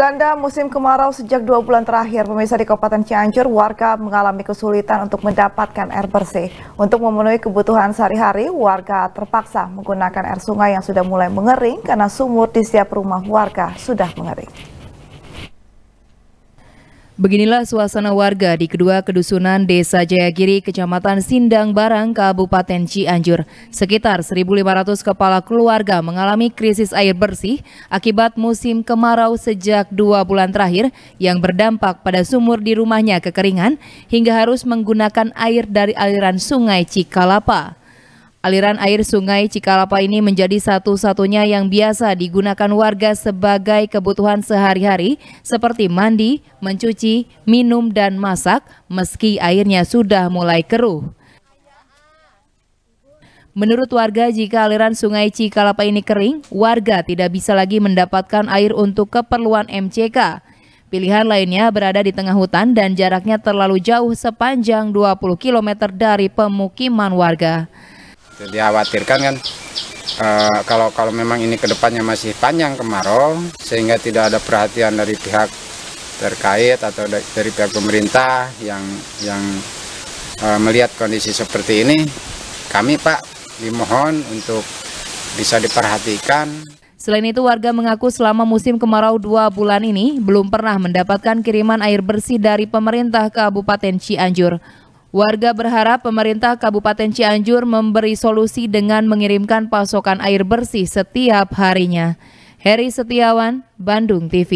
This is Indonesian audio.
Tanda musim kemarau sejak dua bulan terakhir, pemirsa di Kabupaten Cianjur, warga mengalami kesulitan untuk mendapatkan air bersih. Untuk memenuhi kebutuhan sehari-hari, warga terpaksa menggunakan air sungai yang sudah mulai mengering karena sumur di setiap rumah warga sudah mengering. Beginilah suasana warga di kedua kedusunan Desa Jayagiri, Kecamatan Sindang Barang, Kabupaten Cianjur. Sekitar 1.500 kepala keluarga mengalami krisis air bersih akibat musim kemarau sejak dua bulan terakhir yang berdampak pada sumur di rumahnya kekeringan hingga harus menggunakan air dari aliran sungai Cikalapa. Aliran air sungai Cikalapa ini menjadi satu-satunya yang biasa digunakan warga sebagai kebutuhan sehari-hari seperti mandi, mencuci, minum, dan masak meski airnya sudah mulai keruh. Menurut warga, jika aliran sungai Cikalapa ini kering, warga tidak bisa lagi mendapatkan air untuk keperluan MCK. Pilihan lainnya berada di tengah hutan dan jaraknya terlalu jauh sepanjang 20 km dari pemukiman warga. Gitu. dikhawatirkan kan e, kalau kalau memang ini kedepannya masih panjang kemarau sehingga tidak ada perhatian dari pihak terkait atau dari pihak pemerintah yang yang e, melihat kondisi seperti ini kami Pak dimohon untuk bisa diperhatikan Selain itu, warga mengaku selama musim kemarau dua bulan ini belum pernah mendapatkan kiriman air bersih dari pemerintah Kabupaten Cianjur. Warga berharap pemerintah Kabupaten Cianjur memberi solusi dengan mengirimkan pasokan air bersih setiap harinya. Heri Setiawan, Bandung TV.